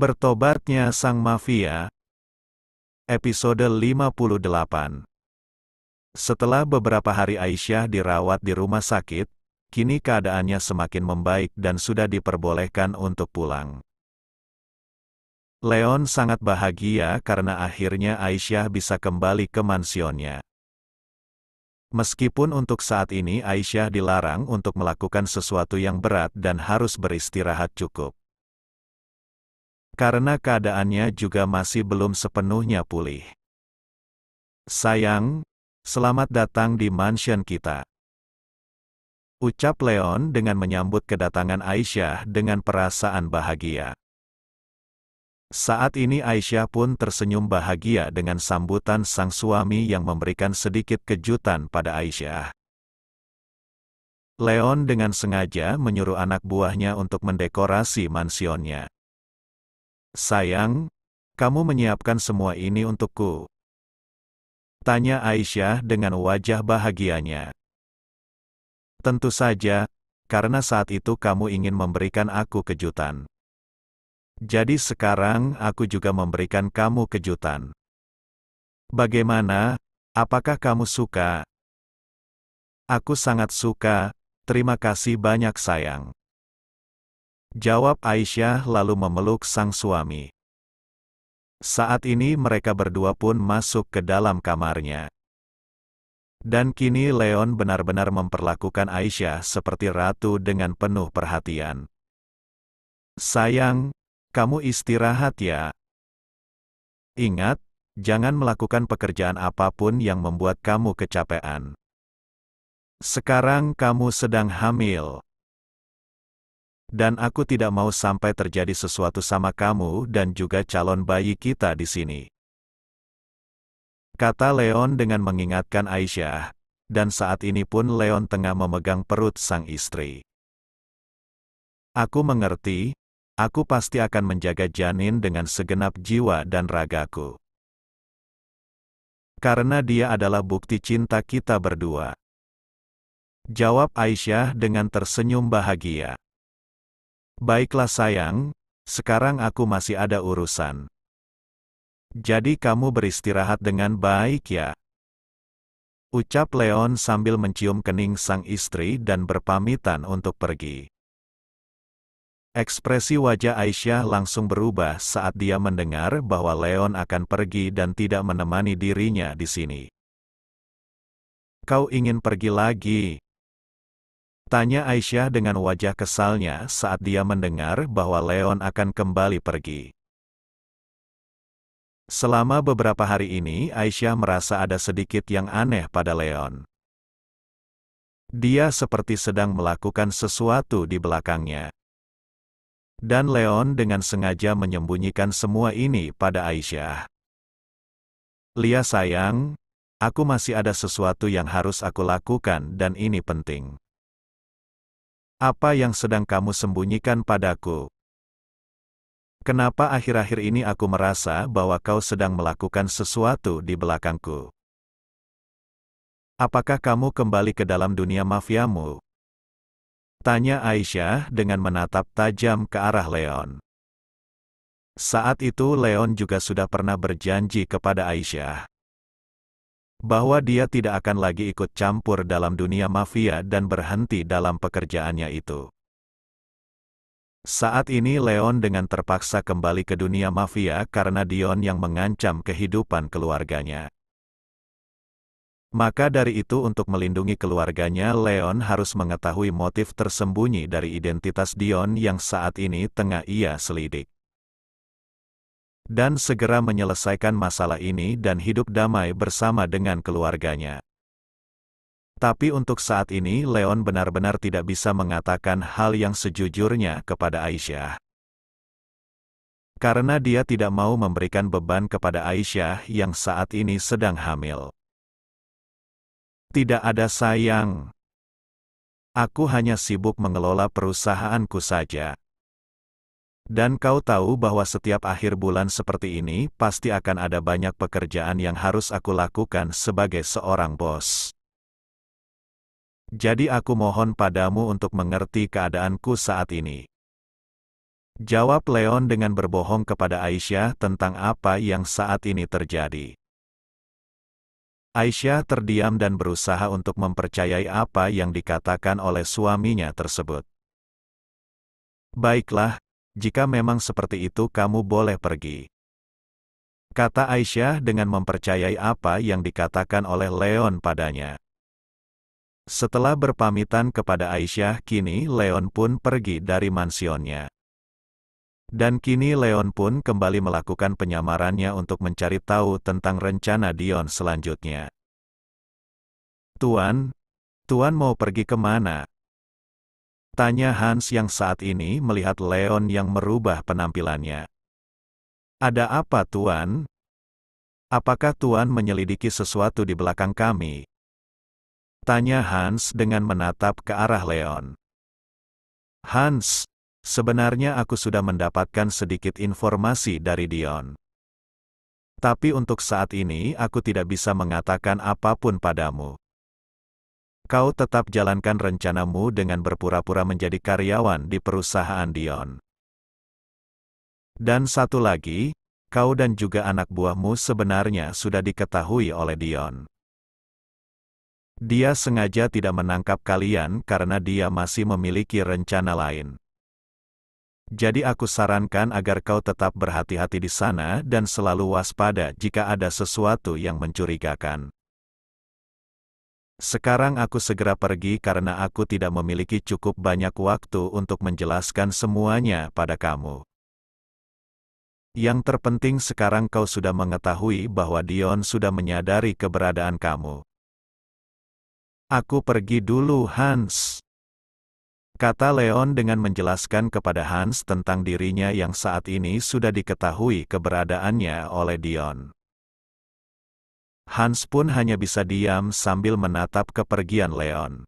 Bertobatnya Sang Mafia Episode 58 Setelah beberapa hari Aisyah dirawat di rumah sakit, kini keadaannya semakin membaik dan sudah diperbolehkan untuk pulang. Leon sangat bahagia karena akhirnya Aisyah bisa kembali ke mansionnya. Meskipun untuk saat ini Aisyah dilarang untuk melakukan sesuatu yang berat dan harus beristirahat cukup karena keadaannya juga masih belum sepenuhnya pulih. Sayang, selamat datang di mansion kita. Ucap Leon dengan menyambut kedatangan Aisyah dengan perasaan bahagia. Saat ini Aisyah pun tersenyum bahagia dengan sambutan sang suami yang memberikan sedikit kejutan pada Aisyah. Leon dengan sengaja menyuruh anak buahnya untuk mendekorasi mansionnya. Sayang, kamu menyiapkan semua ini untukku. Tanya Aisyah dengan wajah bahagianya. Tentu saja, karena saat itu kamu ingin memberikan aku kejutan. Jadi sekarang aku juga memberikan kamu kejutan. Bagaimana, apakah kamu suka? Aku sangat suka, terima kasih banyak sayang. Jawab Aisyah lalu memeluk sang suami. Saat ini mereka berdua pun masuk ke dalam kamarnya. Dan kini Leon benar-benar memperlakukan Aisyah seperti ratu dengan penuh perhatian. Sayang, kamu istirahat ya. Ingat, jangan melakukan pekerjaan apapun yang membuat kamu kecapean. Sekarang kamu sedang hamil. Dan aku tidak mau sampai terjadi sesuatu sama kamu dan juga calon bayi kita di sini. Kata Leon dengan mengingatkan Aisyah, dan saat ini pun Leon tengah memegang perut sang istri. Aku mengerti, aku pasti akan menjaga janin dengan segenap jiwa dan ragaku. Karena dia adalah bukti cinta kita berdua. Jawab Aisyah dengan tersenyum bahagia. Baiklah sayang, sekarang aku masih ada urusan. Jadi kamu beristirahat dengan baik ya. Ucap Leon sambil mencium kening sang istri dan berpamitan untuk pergi. Ekspresi wajah Aisyah langsung berubah saat dia mendengar bahwa Leon akan pergi dan tidak menemani dirinya di sini. Kau ingin pergi lagi, Tanya Aisyah dengan wajah kesalnya saat dia mendengar bahwa Leon akan kembali pergi. Selama beberapa hari ini Aisyah merasa ada sedikit yang aneh pada Leon. Dia seperti sedang melakukan sesuatu di belakangnya. Dan Leon dengan sengaja menyembunyikan semua ini pada Aisyah. Lia sayang, aku masih ada sesuatu yang harus aku lakukan dan ini penting. Apa yang sedang kamu sembunyikan padaku? Kenapa akhir-akhir ini aku merasa bahwa kau sedang melakukan sesuatu di belakangku? Apakah kamu kembali ke dalam dunia mafiamu? Tanya Aisyah dengan menatap tajam ke arah Leon. Saat itu Leon juga sudah pernah berjanji kepada Aisyah bahwa dia tidak akan lagi ikut campur dalam dunia mafia dan berhenti dalam pekerjaannya itu. Saat ini Leon dengan terpaksa kembali ke dunia mafia karena Dion yang mengancam kehidupan keluarganya. Maka dari itu untuk melindungi keluarganya Leon harus mengetahui motif tersembunyi dari identitas Dion yang saat ini tengah ia selidik dan segera menyelesaikan masalah ini dan hidup damai bersama dengan keluarganya. Tapi untuk saat ini Leon benar-benar tidak bisa mengatakan hal yang sejujurnya kepada Aisyah. Karena dia tidak mau memberikan beban kepada Aisyah yang saat ini sedang hamil. Tidak ada sayang. Aku hanya sibuk mengelola perusahaanku saja. Dan kau tahu bahwa setiap akhir bulan seperti ini pasti akan ada banyak pekerjaan yang harus aku lakukan sebagai seorang bos. Jadi aku mohon padamu untuk mengerti keadaanku saat ini. Jawab Leon dengan berbohong kepada Aisyah tentang apa yang saat ini terjadi. Aisyah terdiam dan berusaha untuk mempercayai apa yang dikatakan oleh suaminya tersebut. Baiklah, jika memang seperti itu kamu boleh pergi. Kata Aisyah dengan mempercayai apa yang dikatakan oleh Leon padanya. Setelah berpamitan kepada Aisyah kini Leon pun pergi dari mansionnya. Dan kini Leon pun kembali melakukan penyamarannya untuk mencari tahu tentang rencana Dion selanjutnya. Tuan, Tuan mau pergi kemana? Tanya Hans yang saat ini melihat Leon yang merubah penampilannya. Ada apa Tuan? Apakah Tuan menyelidiki sesuatu di belakang kami? Tanya Hans dengan menatap ke arah Leon. Hans, sebenarnya aku sudah mendapatkan sedikit informasi dari Dion. Tapi untuk saat ini aku tidak bisa mengatakan apapun padamu. Kau tetap jalankan rencanamu dengan berpura-pura menjadi karyawan di perusahaan Dion. Dan satu lagi, kau dan juga anak buahmu sebenarnya sudah diketahui oleh Dion. Dia sengaja tidak menangkap kalian karena dia masih memiliki rencana lain. Jadi aku sarankan agar kau tetap berhati-hati di sana dan selalu waspada jika ada sesuatu yang mencurigakan. Sekarang aku segera pergi karena aku tidak memiliki cukup banyak waktu untuk menjelaskan semuanya pada kamu. Yang terpenting sekarang kau sudah mengetahui bahwa Dion sudah menyadari keberadaan kamu. Aku pergi dulu Hans. Kata Leon dengan menjelaskan kepada Hans tentang dirinya yang saat ini sudah diketahui keberadaannya oleh Dion. Hans pun hanya bisa diam sambil menatap kepergian Leon.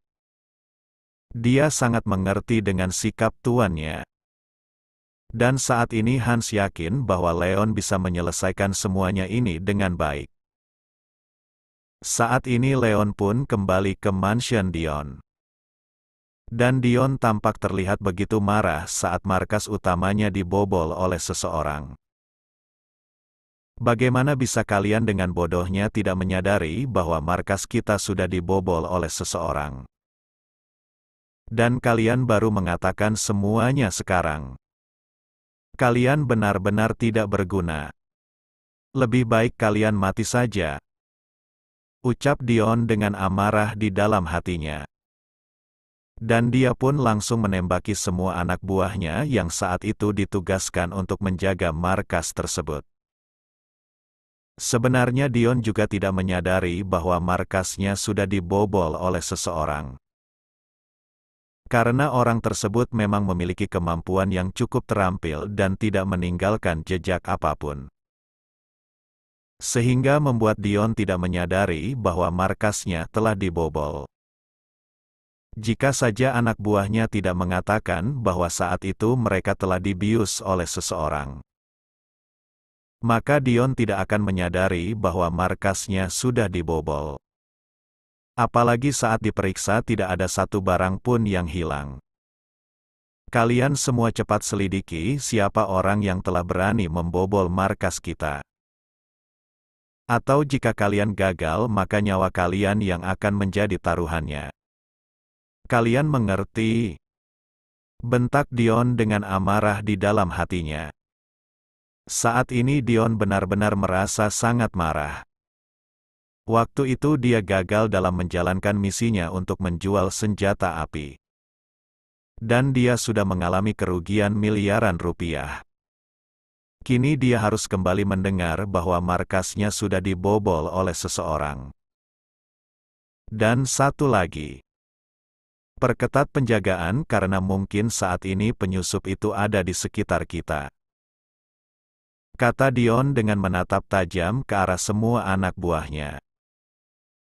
Dia sangat mengerti dengan sikap tuannya. Dan saat ini Hans yakin bahwa Leon bisa menyelesaikan semuanya ini dengan baik. Saat ini Leon pun kembali ke mansion Dion. Dan Dion tampak terlihat begitu marah saat markas utamanya dibobol oleh seseorang. Bagaimana bisa kalian dengan bodohnya tidak menyadari bahwa markas kita sudah dibobol oleh seseorang? Dan kalian baru mengatakan semuanya sekarang. Kalian benar-benar tidak berguna. Lebih baik kalian mati saja. Ucap Dion dengan amarah di dalam hatinya. Dan dia pun langsung menembaki semua anak buahnya yang saat itu ditugaskan untuk menjaga markas tersebut. Sebenarnya Dion juga tidak menyadari bahwa markasnya sudah dibobol oleh seseorang. Karena orang tersebut memang memiliki kemampuan yang cukup terampil dan tidak meninggalkan jejak apapun. Sehingga membuat Dion tidak menyadari bahwa markasnya telah dibobol. Jika saja anak buahnya tidak mengatakan bahwa saat itu mereka telah dibius oleh seseorang maka Dion tidak akan menyadari bahwa markasnya sudah dibobol. Apalagi saat diperiksa tidak ada satu barang pun yang hilang. Kalian semua cepat selidiki siapa orang yang telah berani membobol markas kita. Atau jika kalian gagal maka nyawa kalian yang akan menjadi taruhannya. Kalian mengerti? Bentak Dion dengan amarah di dalam hatinya. Saat ini Dion benar-benar merasa sangat marah. Waktu itu dia gagal dalam menjalankan misinya untuk menjual senjata api. Dan dia sudah mengalami kerugian miliaran rupiah. Kini dia harus kembali mendengar bahwa markasnya sudah dibobol oleh seseorang. Dan satu lagi. Perketat penjagaan karena mungkin saat ini penyusup itu ada di sekitar kita. Kata Dion dengan menatap tajam ke arah semua anak buahnya.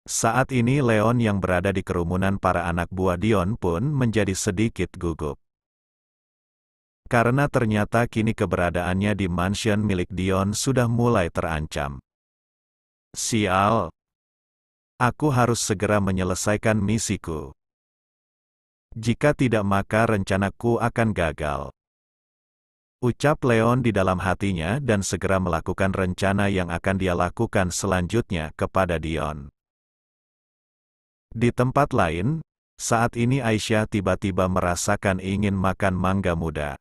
Saat ini Leon yang berada di kerumunan para anak buah Dion pun menjadi sedikit gugup. Karena ternyata kini keberadaannya di mansion milik Dion sudah mulai terancam. Sial! Aku harus segera menyelesaikan misiku. Jika tidak maka rencanaku akan gagal. Ucap Leon di dalam hatinya dan segera melakukan rencana yang akan dia lakukan selanjutnya kepada Dion. Di tempat lain, saat ini Aisyah tiba-tiba merasakan ingin makan mangga muda.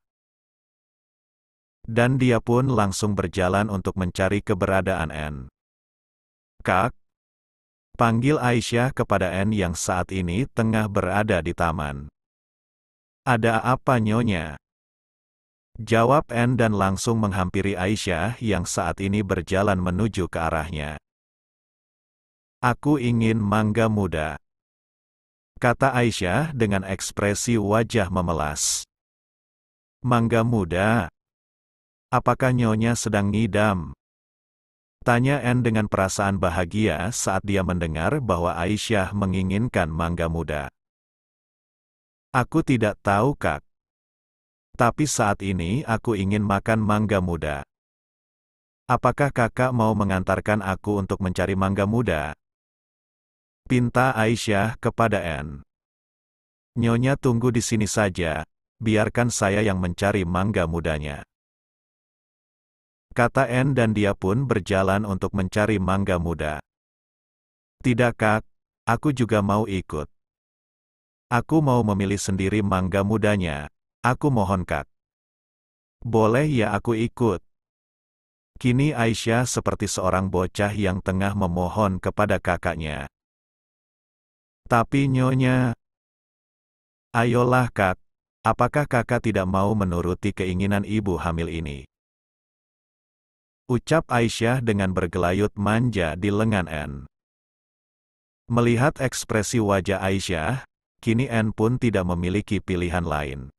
Dan dia pun langsung berjalan untuk mencari keberadaan N. Kak, panggil Aisyah kepada N yang saat ini tengah berada di taman. Ada apa nyonya? Jawab N dan langsung menghampiri Aisyah yang saat ini berjalan menuju ke arahnya. Aku ingin mangga muda. Kata Aisyah dengan ekspresi wajah memelas. Mangga muda? Apakah nyonya sedang ngidam? Tanya N dengan perasaan bahagia saat dia mendengar bahwa Aisyah menginginkan mangga muda. Aku tidak tahu kak. Tapi saat ini aku ingin makan mangga muda. Apakah kakak mau mengantarkan aku untuk mencari mangga muda? Pinta Aisyah kepada N. Nyonya tunggu di sini saja, biarkan saya yang mencari mangga mudanya. Kata N dan dia pun berjalan untuk mencari mangga muda. Tidak kak, aku juga mau ikut. Aku mau memilih sendiri mangga mudanya, Aku mohon kak. Boleh ya aku ikut. Kini Aisyah seperti seorang bocah yang tengah memohon kepada kakaknya. Tapi nyonya, ayolah kak, apakah kakak tidak mau menuruti keinginan ibu hamil ini? Ucap Aisyah dengan bergelayut manja di lengan N. Melihat ekspresi wajah Aisyah, kini N pun tidak memiliki pilihan lain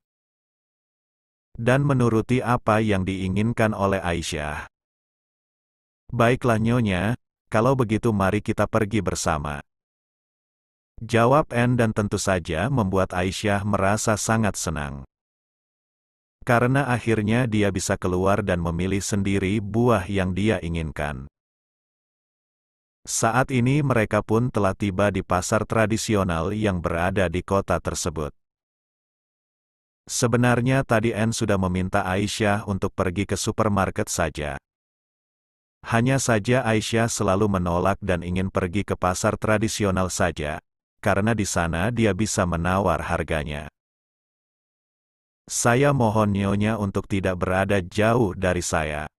dan menuruti apa yang diinginkan oleh Aisyah. Baiklah Nyonya, kalau begitu mari kita pergi bersama. Jawab N dan tentu saja membuat Aisyah merasa sangat senang. Karena akhirnya dia bisa keluar dan memilih sendiri buah yang dia inginkan. Saat ini mereka pun telah tiba di pasar tradisional yang berada di kota tersebut. Sebenarnya tadi Anne sudah meminta Aisyah untuk pergi ke supermarket saja. Hanya saja Aisyah selalu menolak dan ingin pergi ke pasar tradisional saja, karena di sana dia bisa menawar harganya. Saya mohon Nyonya untuk tidak berada jauh dari saya.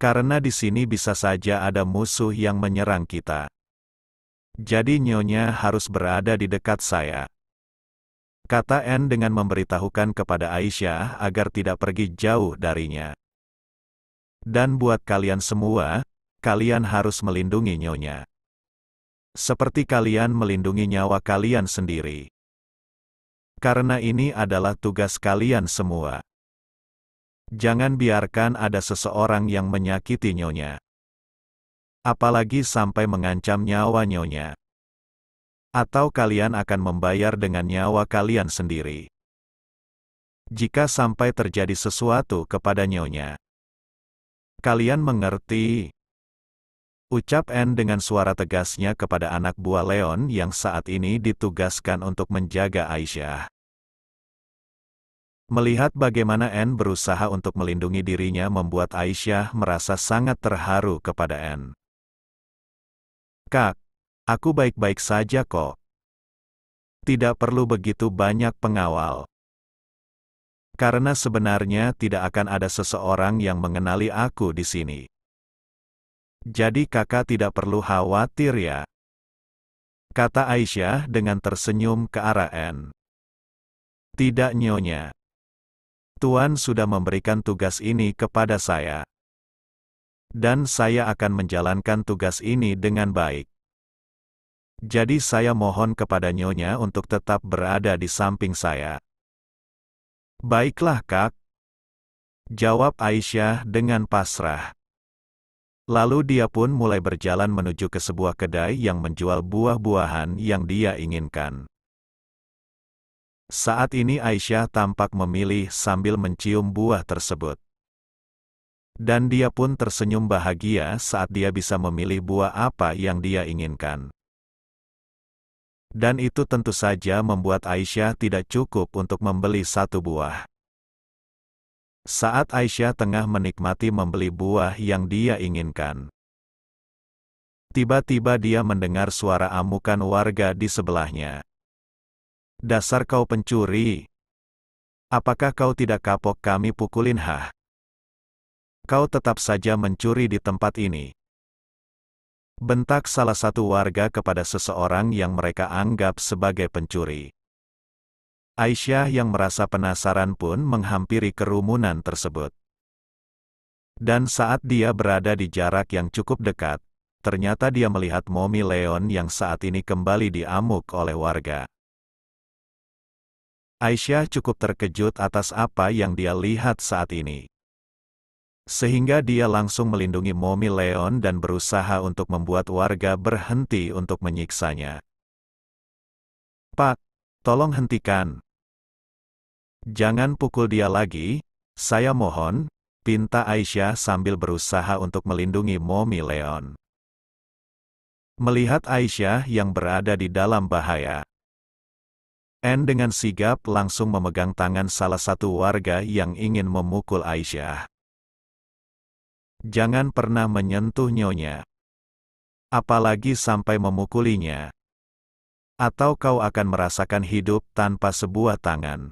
Karena di sini bisa saja ada musuh yang menyerang kita. Jadi Nyonya harus berada di dekat saya kata N dengan memberitahukan kepada Aisyah agar tidak pergi jauh darinya. Dan buat kalian semua, kalian harus melindungi nyonya. Seperti kalian melindungi nyawa kalian sendiri. Karena ini adalah tugas kalian semua. Jangan biarkan ada seseorang yang menyakiti nyonya. Apalagi sampai mengancam nyawa nyonya atau kalian akan membayar dengan nyawa kalian sendiri. Jika sampai terjadi sesuatu kepada nyonya, kalian mengerti. Ucap N dengan suara tegasnya kepada anak buah Leon yang saat ini ditugaskan untuk menjaga Aisyah. Melihat bagaimana N berusaha untuk melindungi dirinya membuat Aisyah merasa sangat terharu kepada N. Kak, Aku baik-baik saja kok. Tidak perlu begitu banyak pengawal. Karena sebenarnya tidak akan ada seseorang yang mengenali aku di sini. Jadi kakak tidak perlu khawatir ya. Kata Aisyah dengan tersenyum ke arah N. Tidak nyonya. Tuan sudah memberikan tugas ini kepada saya. Dan saya akan menjalankan tugas ini dengan baik. Jadi saya mohon kepada Nyonya untuk tetap berada di samping saya. Baiklah kak. Jawab Aisyah dengan pasrah. Lalu dia pun mulai berjalan menuju ke sebuah kedai yang menjual buah-buahan yang dia inginkan. Saat ini Aisyah tampak memilih sambil mencium buah tersebut. Dan dia pun tersenyum bahagia saat dia bisa memilih buah apa yang dia inginkan. Dan itu tentu saja membuat Aisyah tidak cukup untuk membeli satu buah. Saat Aisyah tengah menikmati membeli buah yang dia inginkan. Tiba-tiba dia mendengar suara amukan warga di sebelahnya. Dasar kau pencuri. Apakah kau tidak kapok kami pukulin hah? Kau tetap saja mencuri di tempat ini. Bentak salah satu warga kepada seseorang yang mereka anggap sebagai pencuri. Aisyah yang merasa penasaran pun menghampiri kerumunan tersebut. Dan saat dia berada di jarak yang cukup dekat, ternyata dia melihat Momi Leon yang saat ini kembali diamuk oleh warga. Aisyah cukup terkejut atas apa yang dia lihat saat ini. Sehingga dia langsung melindungi Momi Leon dan berusaha untuk membuat warga berhenti untuk menyiksanya. Pak, tolong hentikan. Jangan pukul dia lagi, saya mohon, pinta Aisyah sambil berusaha untuk melindungi Momi Leon. Melihat Aisyah yang berada di dalam bahaya, Anne dengan sigap langsung memegang tangan salah satu warga yang ingin memukul Aisyah. Jangan pernah menyentuh nyonya. Apalagi sampai memukulinya. Atau kau akan merasakan hidup tanpa sebuah tangan.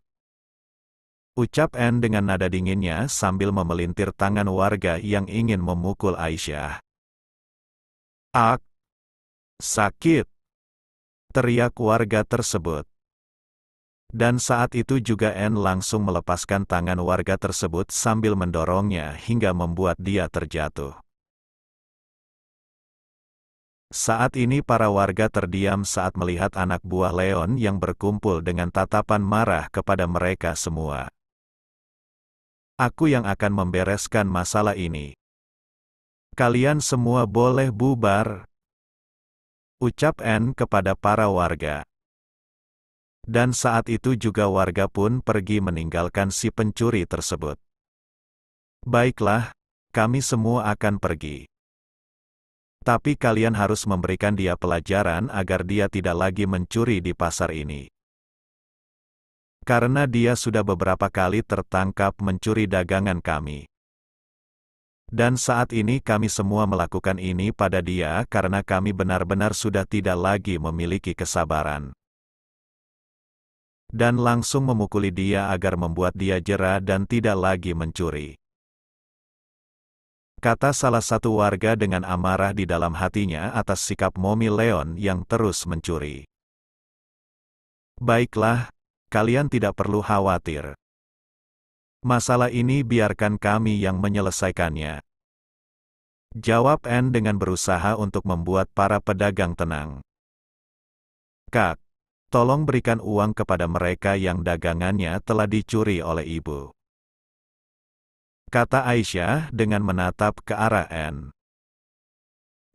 Ucap Anne dengan nada dinginnya sambil memelintir tangan warga yang ingin memukul Aisyah. Ak! Sakit! Teriak warga tersebut. Dan saat itu juga N langsung melepaskan tangan warga tersebut sambil mendorongnya hingga membuat dia terjatuh. Saat ini para warga terdiam saat melihat anak buah Leon yang berkumpul dengan tatapan marah kepada mereka semua. Aku yang akan membereskan masalah ini. Kalian semua boleh bubar. Ucap N kepada para warga. Dan saat itu juga warga pun pergi meninggalkan si pencuri tersebut. Baiklah, kami semua akan pergi. Tapi kalian harus memberikan dia pelajaran agar dia tidak lagi mencuri di pasar ini. Karena dia sudah beberapa kali tertangkap mencuri dagangan kami. Dan saat ini kami semua melakukan ini pada dia karena kami benar-benar sudah tidak lagi memiliki kesabaran dan langsung memukuli dia agar membuat dia jera dan tidak lagi mencuri. Kata salah satu warga dengan amarah di dalam hatinya atas sikap Momi Leon yang terus mencuri. Baiklah, kalian tidak perlu khawatir. Masalah ini biarkan kami yang menyelesaikannya. Jawab N dengan berusaha untuk membuat para pedagang tenang. Kak, Tolong berikan uang kepada mereka yang dagangannya telah dicuri oleh ibu. Kata Aisyah dengan menatap ke arah N.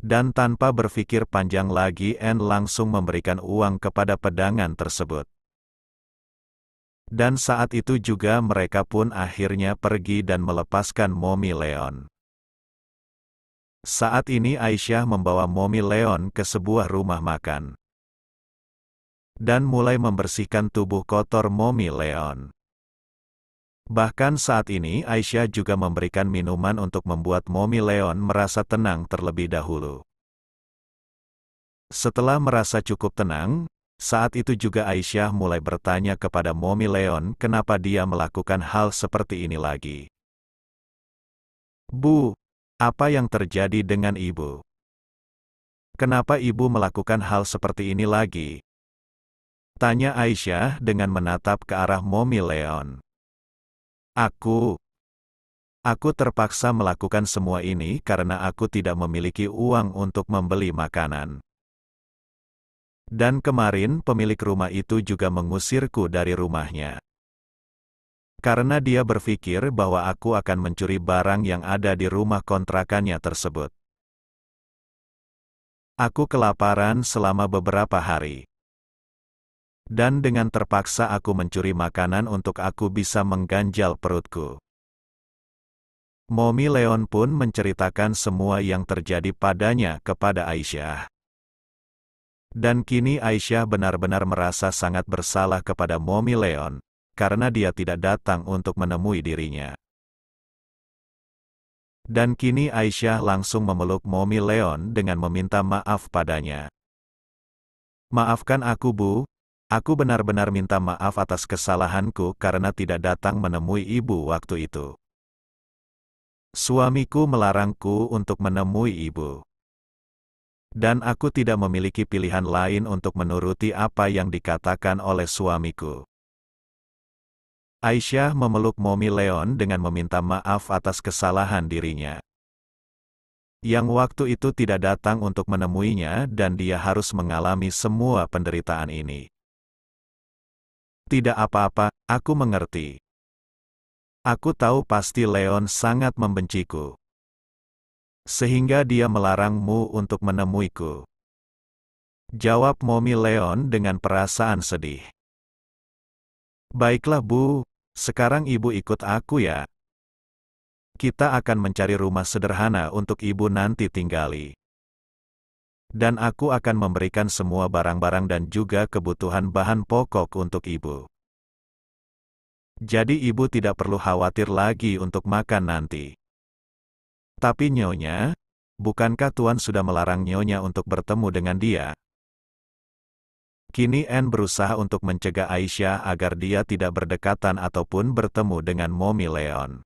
Dan tanpa berpikir panjang lagi N langsung memberikan uang kepada pedangan tersebut. Dan saat itu juga mereka pun akhirnya pergi dan melepaskan Momi Leon. Saat ini Aisyah membawa Momi Leon ke sebuah rumah makan dan mulai membersihkan tubuh kotor Momi Leon. Bahkan saat ini Aisyah juga memberikan minuman untuk membuat Momi Leon merasa tenang terlebih dahulu. Setelah merasa cukup tenang, saat itu juga Aisyah mulai bertanya kepada Momi Leon kenapa dia melakukan hal seperti ini lagi. Bu, apa yang terjadi dengan ibu? Kenapa ibu melakukan hal seperti ini lagi? Tanya Aisyah dengan menatap ke arah Momi Leon. Aku... Aku terpaksa melakukan semua ini karena aku tidak memiliki uang untuk membeli makanan. Dan kemarin pemilik rumah itu juga mengusirku dari rumahnya. Karena dia berpikir bahwa aku akan mencuri barang yang ada di rumah kontrakannya tersebut. Aku kelaparan selama beberapa hari dan dengan terpaksa aku mencuri makanan untuk aku bisa mengganjal perutku. Momi Leon pun menceritakan semua yang terjadi padanya kepada Aisyah. Dan kini Aisyah benar-benar merasa sangat bersalah kepada Momi Leon, karena dia tidak datang untuk menemui dirinya. Dan kini Aisyah langsung memeluk Momi Leon dengan meminta maaf padanya. Maafkan aku bu, Aku benar-benar minta maaf atas kesalahanku karena tidak datang menemui ibu waktu itu. Suamiku melarangku untuk menemui ibu. Dan aku tidak memiliki pilihan lain untuk menuruti apa yang dikatakan oleh suamiku. Aisyah memeluk Momi Leon dengan meminta maaf atas kesalahan dirinya. Yang waktu itu tidak datang untuk menemuinya dan dia harus mengalami semua penderitaan ini. Tidak apa-apa, aku mengerti. Aku tahu pasti Leon sangat membenciku. Sehingga dia melarangmu untuk menemuiku. Jawab Momi Leon dengan perasaan sedih. Baiklah Bu, sekarang ibu ikut aku ya. Kita akan mencari rumah sederhana untuk ibu nanti tinggali. Dan aku akan memberikan semua barang-barang dan juga kebutuhan bahan pokok untuk ibu. Jadi ibu tidak perlu khawatir lagi untuk makan nanti. Tapi nyonya, bukankah Tuan sudah melarang nyonya untuk bertemu dengan dia? Kini Anne berusaha untuk mencegah Aisyah agar dia tidak berdekatan ataupun bertemu dengan Momi Leon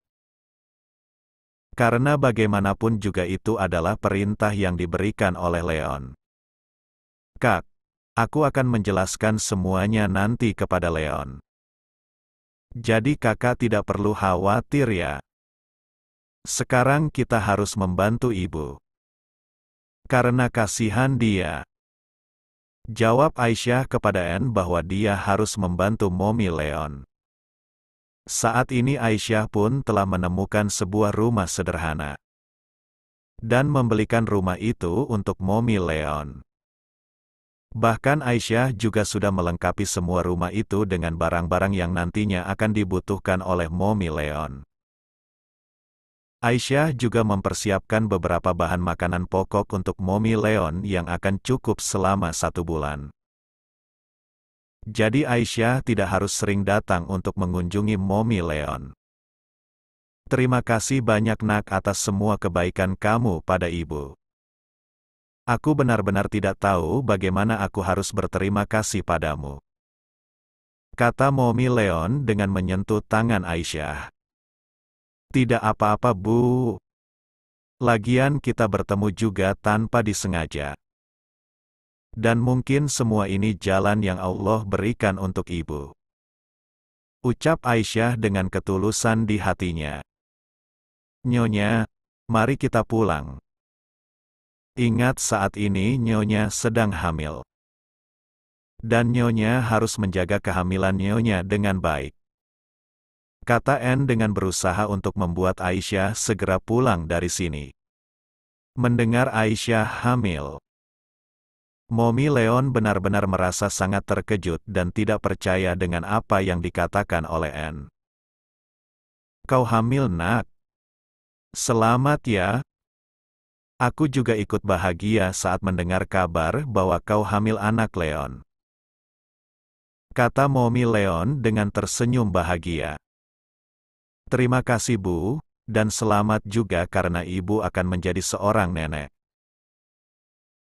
karena bagaimanapun juga itu adalah perintah yang diberikan oleh Leon. Kak, aku akan menjelaskan semuanya nanti kepada Leon. Jadi kakak tidak perlu khawatir ya. Sekarang kita harus membantu ibu. Karena kasihan dia. Jawab Aisyah kepada Anne bahwa dia harus membantu Momi Leon. Saat ini Aisyah pun telah menemukan sebuah rumah sederhana. Dan membelikan rumah itu untuk Momi Leon. Bahkan Aisyah juga sudah melengkapi semua rumah itu dengan barang-barang yang nantinya akan dibutuhkan oleh Momi Leon. Aisyah juga mempersiapkan beberapa bahan makanan pokok untuk Momi Leon yang akan cukup selama satu bulan. Jadi Aisyah tidak harus sering datang untuk mengunjungi Momi Leon. Terima kasih banyak nak atas semua kebaikan kamu pada ibu. Aku benar-benar tidak tahu bagaimana aku harus berterima kasih padamu. Kata Momi Leon dengan menyentuh tangan Aisyah. Tidak apa-apa bu. Lagian kita bertemu juga tanpa disengaja. Dan mungkin semua ini jalan yang Allah berikan untuk ibu. Ucap Aisyah dengan ketulusan di hatinya. Nyonya, mari kita pulang. Ingat saat ini Nyonya sedang hamil. Dan Nyonya harus menjaga kehamilan Nyonya dengan baik. Kata N dengan berusaha untuk membuat Aisyah segera pulang dari sini. Mendengar Aisyah hamil, Momi Leon benar-benar merasa sangat terkejut dan tidak percaya dengan apa yang dikatakan oleh N. Kau hamil nak. Selamat ya. Aku juga ikut bahagia saat mendengar kabar bahwa kau hamil anak Leon. Kata Momi Leon dengan tersenyum bahagia. Terima kasih Bu, dan selamat juga karena Ibu akan menjadi seorang nenek.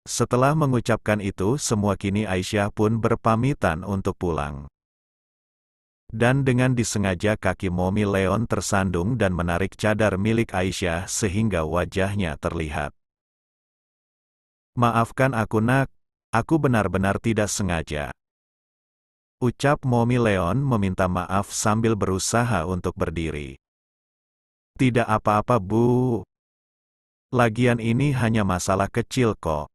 Setelah mengucapkan itu semua kini Aisyah pun berpamitan untuk pulang. Dan dengan disengaja kaki Momi Leon tersandung dan menarik cadar milik Aisyah sehingga wajahnya terlihat. Maafkan aku nak, aku benar-benar tidak sengaja. Ucap Momi Leon meminta maaf sambil berusaha untuk berdiri. Tidak apa-apa bu. Lagian ini hanya masalah kecil kok.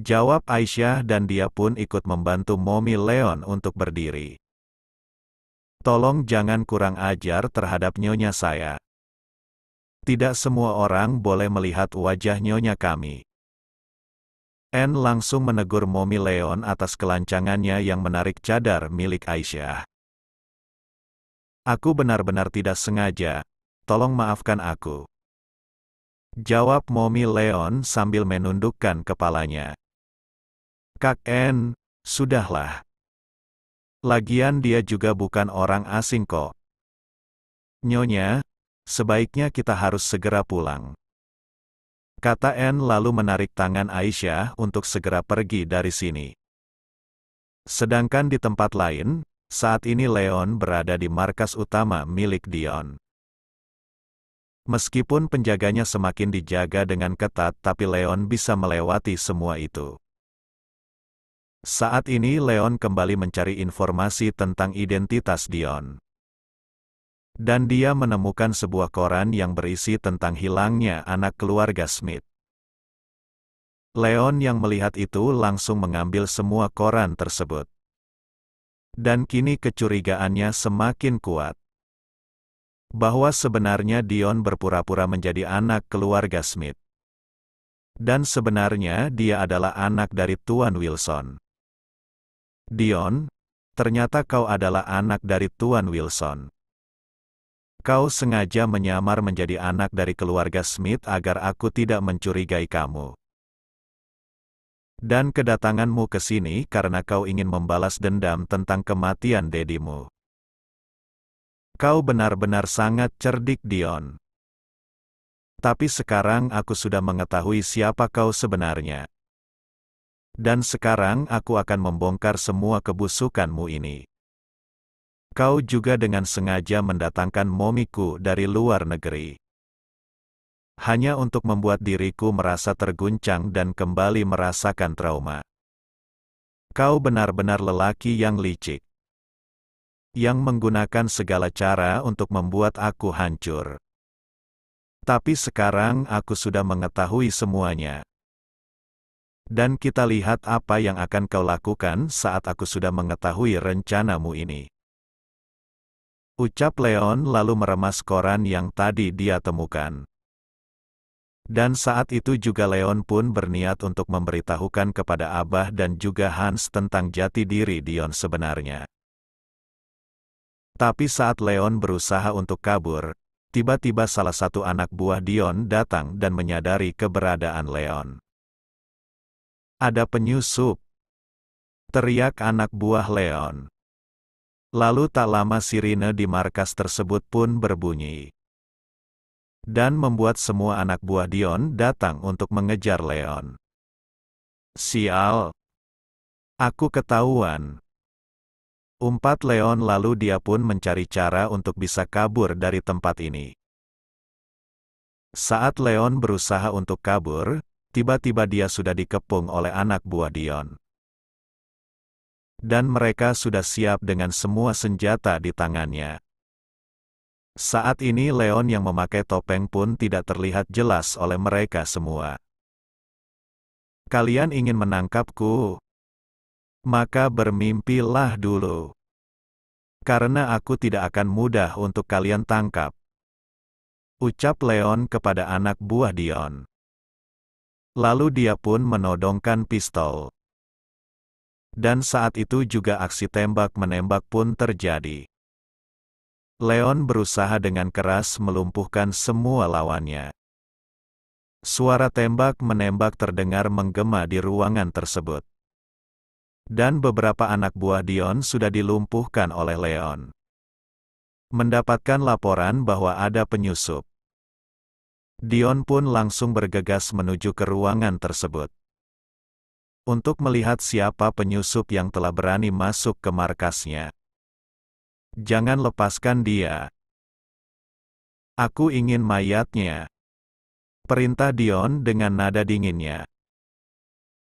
Jawab Aisyah dan dia pun ikut membantu Momi Leon untuk berdiri. Tolong jangan kurang ajar terhadap nyonya saya. Tidak semua orang boleh melihat wajah nyonya kami. N langsung menegur Momi Leon atas kelancangannya yang menarik cadar milik Aisyah. Aku benar-benar tidak sengaja, tolong maafkan aku. Jawab Momi Leon sambil menundukkan kepalanya. Kak En, sudahlah. Lagian dia juga bukan orang asing kok. Nyonya, sebaiknya kita harus segera pulang. Kata En lalu menarik tangan Aisyah untuk segera pergi dari sini. Sedangkan di tempat lain, saat ini Leon berada di markas utama milik Dion. Meskipun penjaganya semakin dijaga dengan ketat tapi Leon bisa melewati semua itu. Saat ini Leon kembali mencari informasi tentang identitas Dion. Dan dia menemukan sebuah koran yang berisi tentang hilangnya anak keluarga Smith. Leon yang melihat itu langsung mengambil semua koran tersebut. Dan kini kecurigaannya semakin kuat. Bahwa sebenarnya Dion berpura-pura menjadi anak keluarga Smith. Dan sebenarnya dia adalah anak dari Tuan Wilson. Dion, ternyata kau adalah anak dari Tuan Wilson. Kau sengaja menyamar menjadi anak dari keluarga Smith agar aku tidak mencurigai kamu. Dan kedatanganmu ke sini karena kau ingin membalas dendam tentang kematian dedimu. Kau benar-benar sangat cerdik Dion. Tapi sekarang aku sudah mengetahui siapa kau sebenarnya. Dan sekarang aku akan membongkar semua kebusukanmu ini. Kau juga dengan sengaja mendatangkan momiku dari luar negeri. Hanya untuk membuat diriku merasa terguncang dan kembali merasakan trauma. Kau benar-benar lelaki yang licik. Yang menggunakan segala cara untuk membuat aku hancur. Tapi sekarang aku sudah mengetahui semuanya. Dan kita lihat apa yang akan kau lakukan saat aku sudah mengetahui rencanamu ini. Ucap Leon lalu meremas koran yang tadi dia temukan. Dan saat itu juga Leon pun berniat untuk memberitahukan kepada Abah dan juga Hans tentang jati diri Dion sebenarnya. Tapi saat Leon berusaha untuk kabur, tiba-tiba salah satu anak buah Dion datang dan menyadari keberadaan Leon. Ada penyusup. Teriak anak buah Leon. Lalu tak lama sirine di markas tersebut pun berbunyi. Dan membuat semua anak buah Dion datang untuk mengejar Leon. Sial. Aku ketahuan. Umpat Leon lalu dia pun mencari cara untuk bisa kabur dari tempat ini. Saat Leon berusaha untuk kabur, tiba-tiba dia sudah dikepung oleh anak buah Dion. Dan mereka sudah siap dengan semua senjata di tangannya. Saat ini Leon yang memakai topeng pun tidak terlihat jelas oleh mereka semua. Kalian ingin menangkapku? Maka bermimpilah dulu. Karena aku tidak akan mudah untuk kalian tangkap ucap Leon kepada anak buah Dion. Lalu dia pun menodongkan pistol. Dan saat itu juga aksi tembak-menembak pun terjadi. Leon berusaha dengan keras melumpuhkan semua lawannya. Suara tembak-menembak terdengar menggema di ruangan tersebut. Dan beberapa anak buah Dion sudah dilumpuhkan oleh Leon. Mendapatkan laporan bahwa ada penyusup. Dion pun langsung bergegas menuju ke ruangan tersebut. Untuk melihat siapa penyusup yang telah berani masuk ke markasnya. Jangan lepaskan dia. Aku ingin mayatnya. Perintah Dion dengan nada dinginnya.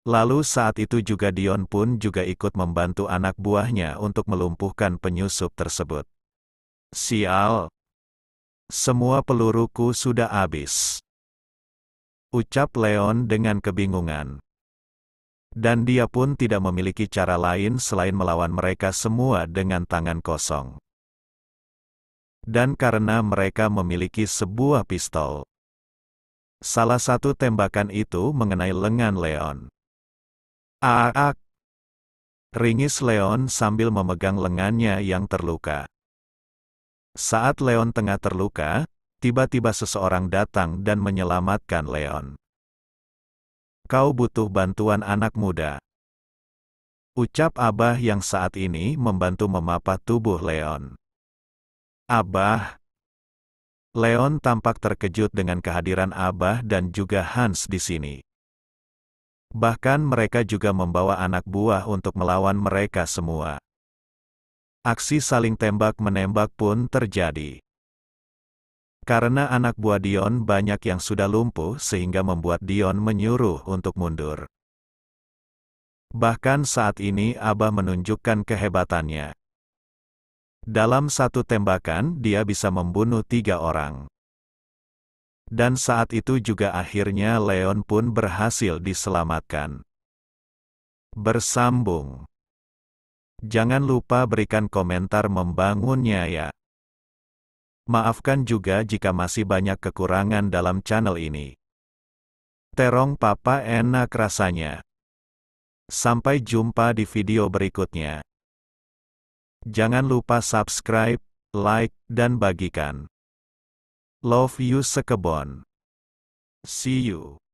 Lalu saat itu juga Dion pun juga ikut membantu anak buahnya untuk melumpuhkan penyusup tersebut. Sial, semua peluruku sudah habis. Ucap Leon dengan kebingungan. Dan dia pun tidak memiliki cara lain selain melawan mereka semua dengan tangan kosong. Dan karena mereka memiliki sebuah pistol. Salah satu tembakan itu mengenai lengan Leon. Aak! Ringis Leon sambil memegang lengannya yang terluka. Saat Leon tengah terluka, tiba-tiba seseorang datang dan menyelamatkan Leon. Kau butuh bantuan anak muda. Ucap Abah yang saat ini membantu memapah tubuh Leon. Abah. Leon tampak terkejut dengan kehadiran Abah dan juga Hans di sini. Bahkan mereka juga membawa anak buah untuk melawan mereka semua aksi saling tembak-menembak pun terjadi. Karena anak buah Dion banyak yang sudah lumpuh sehingga membuat Dion menyuruh untuk mundur. Bahkan saat ini Abah menunjukkan kehebatannya. Dalam satu tembakan dia bisa membunuh tiga orang. Dan saat itu juga akhirnya Leon pun berhasil diselamatkan. Bersambung Jangan lupa berikan komentar membangunnya ya. Maafkan juga jika masih banyak kekurangan dalam channel ini. Terong papa enak rasanya. Sampai jumpa di video berikutnya. Jangan lupa subscribe, like, dan bagikan. Love you sekebon. See you.